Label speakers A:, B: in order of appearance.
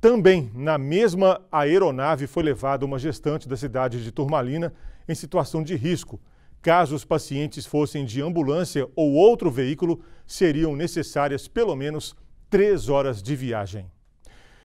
A: Também na mesma aeronave foi levada uma gestante da cidade de Turmalina em situação de risco. Caso os pacientes fossem de ambulância ou outro veículo, seriam necessárias pelo menos três horas de viagem.